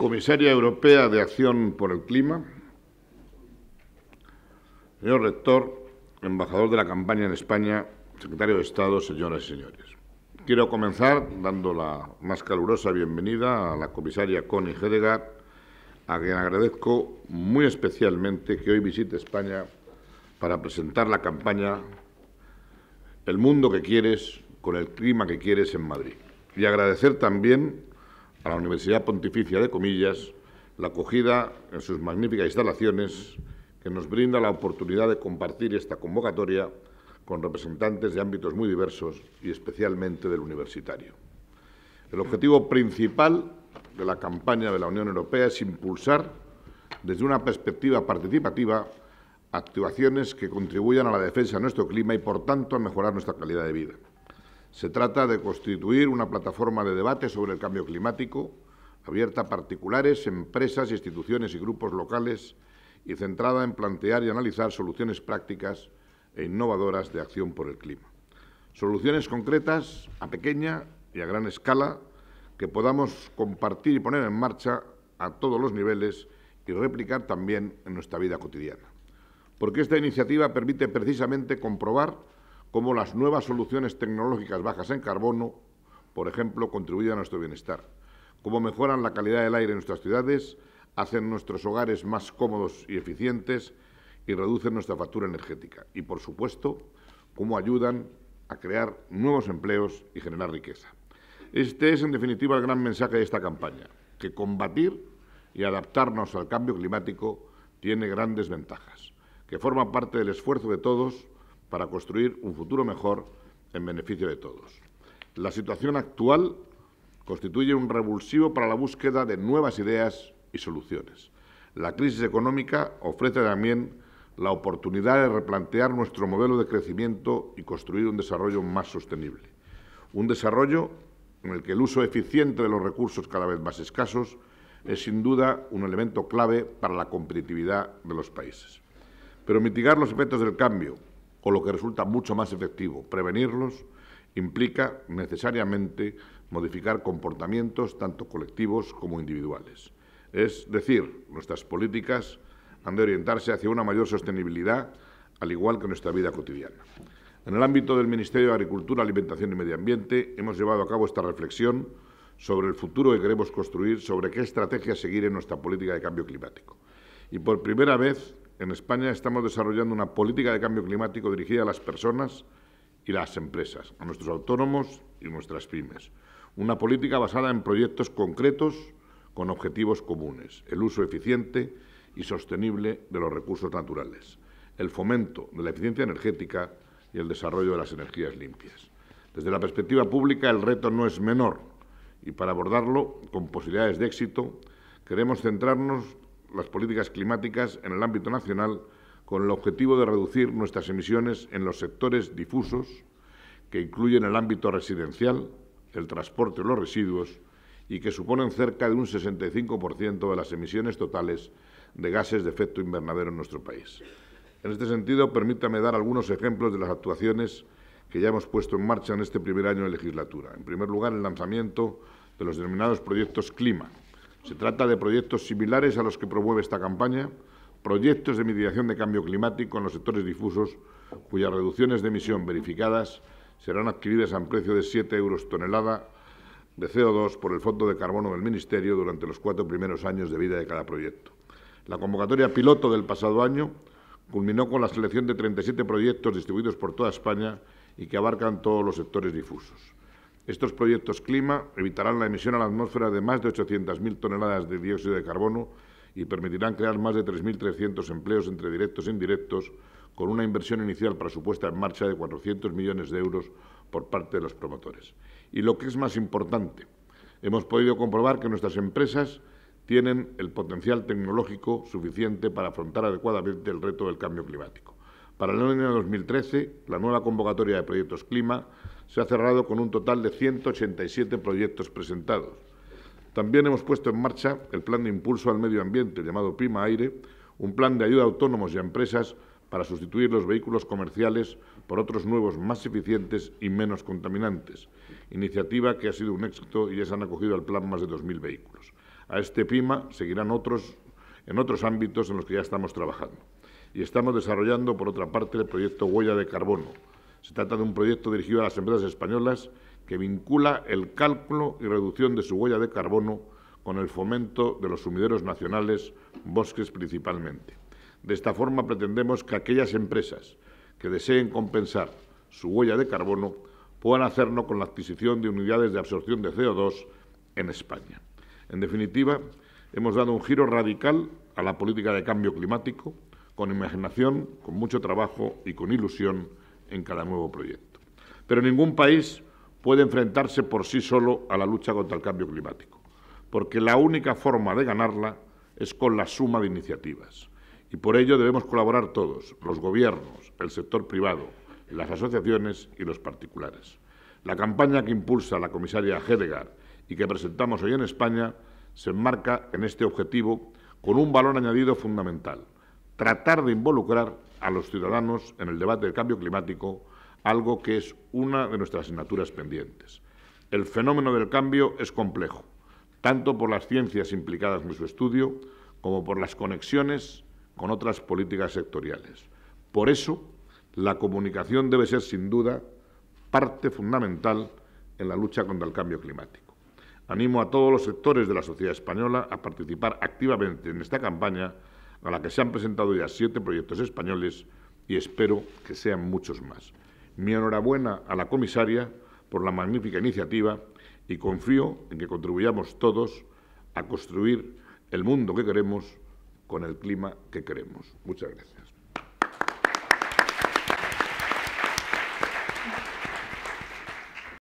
Comisaria Europea de Acción por el Clima. Señor Rector, embajador de la campaña en España, secretario de Estado, señoras y señores. Quiero comenzar dando la más calurosa bienvenida a la comisaria Connie Hedegaard, a quien agradezco muy especialmente que hoy visite España para presentar la campaña El mundo que quieres, con el clima que quieres en Madrid. Y agradecer también a la Universidad Pontificia de Comillas la acogida en sus magníficas instalaciones que nos brinda la oportunidad de compartir esta convocatoria con representantes de ámbitos muy diversos y especialmente del universitario. El objetivo principal de la campaña de la Unión Europea es impulsar, desde una perspectiva participativa, actuaciones que contribuyan a la defensa de nuestro clima y, por tanto, a mejorar nuestra calidad de vida. Se trata de constituir una plataforma de debate sobre el cambio climático, abierta a particulares, empresas, instituciones y grupos locales y centrada en plantear y analizar soluciones prácticas e innovadoras de acción por el clima. Soluciones concretas a pequeña y a gran escala que podamos compartir y poner en marcha a todos los niveles y replicar también en nuestra vida cotidiana. Porque esta iniciativa permite precisamente comprobar cómo las nuevas soluciones tecnológicas bajas en carbono, por ejemplo, contribuyen a nuestro bienestar, cómo mejoran la calidad del aire en nuestras ciudades, hacen nuestros hogares más cómodos y eficientes y reducen nuestra factura energética. Y, por supuesto, cómo ayudan a crear nuevos empleos y generar riqueza. Este es, en definitiva, el gran mensaje de esta campaña, que combatir y adaptarnos al cambio climático tiene grandes ventajas, que forma parte del esfuerzo de todos para construir un futuro mejor en beneficio de todos. La situación actual constituye un revulsivo para la búsqueda de nuevas ideas y soluciones. La crisis económica ofrece también la oportunidad de replantear nuestro modelo de crecimiento y construir un desarrollo más sostenible. Un desarrollo en el que el uso eficiente de los recursos cada vez más escasos es sin duda un elemento clave para la competitividad de los países. Pero mitigar los efectos del cambio, o lo que resulta mucho más efectivo. Prevenirlos implica necesariamente modificar comportamientos tanto colectivos como individuales. Es decir, nuestras políticas han de orientarse hacia una mayor sostenibilidad, al igual que nuestra vida cotidiana. En el ámbito del Ministerio de Agricultura, Alimentación y Medio Ambiente hemos llevado a cabo esta reflexión sobre el futuro que queremos construir, sobre qué estrategia seguir en nuestra política de cambio climático. Y por primera vez en España estamos desarrollando una política de cambio climático dirigida a las personas y las empresas, a nuestros autónomos y nuestras pymes. Una política basada en proyectos concretos con objetivos comunes, el uso eficiente y sostenible de los recursos naturales, el fomento de la eficiencia energética y el desarrollo de las energías limpias. Desde la perspectiva pública el reto no es menor y para abordarlo con posibilidades de éxito queremos centrarnos las políticas climáticas en el ámbito nacional con el objetivo de reducir nuestras emisiones en los sectores difusos, que incluyen el ámbito residencial, el transporte o los residuos, y que suponen cerca de un 65% de las emisiones totales de gases de efecto invernadero en nuestro país. En este sentido, permítame dar algunos ejemplos de las actuaciones que ya hemos puesto en marcha en este primer año de legislatura. En primer lugar, el lanzamiento de los denominados proyectos Clima, se trata de proyectos similares a los que promueve esta campaña, proyectos de mitigación de cambio climático en los sectores difusos, cuyas reducciones de emisión verificadas serán adquiridas a un precio de 7 euros tonelada de CO2 por el Fondo de Carbono del Ministerio durante los cuatro primeros años de vida de cada proyecto. La convocatoria piloto del pasado año culminó con la selección de 37 proyectos distribuidos por toda España y que abarcan todos los sectores difusos. Estos proyectos clima evitarán la emisión a la atmósfera de más de 800.000 toneladas de dióxido de carbono y permitirán crear más de 3.300 empleos entre directos e indirectos, con una inversión inicial presupuesta en marcha de 400 millones de euros por parte de los promotores. Y lo que es más importante, hemos podido comprobar que nuestras empresas tienen el potencial tecnológico suficiente para afrontar adecuadamente el reto del cambio climático. Para el año 2013, la nueva convocatoria de proyectos clima se ha cerrado con un total de 187 proyectos presentados. También hemos puesto en marcha el Plan de Impulso al Medio Ambiente, llamado pima Aire, un plan de ayuda a autónomos y a empresas para sustituir los vehículos comerciales por otros nuevos más eficientes y menos contaminantes, iniciativa que ha sido un éxito y ya se han acogido al plan más de 2.000 vehículos. A este PIMA seguirán otros en otros ámbitos en los que ya estamos trabajando. Y estamos desarrollando, por otra parte, el proyecto Huella de Carbono, se trata de un proyecto dirigido a las empresas españolas que vincula el cálculo y reducción de su huella de carbono con el fomento de los sumideros nacionales, bosques principalmente. De esta forma pretendemos que aquellas empresas que deseen compensar su huella de carbono puedan hacerlo con la adquisición de unidades de absorción de CO2 en España. En definitiva, hemos dado un giro radical a la política de cambio climático, con imaginación, con mucho trabajo y con ilusión en cada nuevo proyecto. Pero ningún país puede enfrentarse por sí solo a la lucha contra el cambio climático, porque la única forma de ganarla es con la suma de iniciativas. Y por ello debemos colaborar todos, los gobiernos, el sector privado, las asociaciones y los particulares. La campaña que impulsa la comisaria Hedegaard y que presentamos hoy en España se enmarca en este objetivo con un valor añadido fundamental – tratar de involucrar a los ciudadanos en el debate del cambio climático, algo que es una de nuestras asignaturas pendientes. El fenómeno del cambio es complejo, tanto por las ciencias implicadas en su estudio como por las conexiones con otras políticas sectoriales. Por eso, la comunicación debe ser, sin duda, parte fundamental en la lucha contra el cambio climático. Animo a todos los sectores de la sociedad española a participar activamente en esta campaña a la que se han presentado ya siete proyectos españoles y espero que sean muchos más. Mi enhorabuena a la comisaria por la magnífica iniciativa y confío en que contribuyamos todos a construir el mundo que queremos con el clima que queremos. Muchas gracias.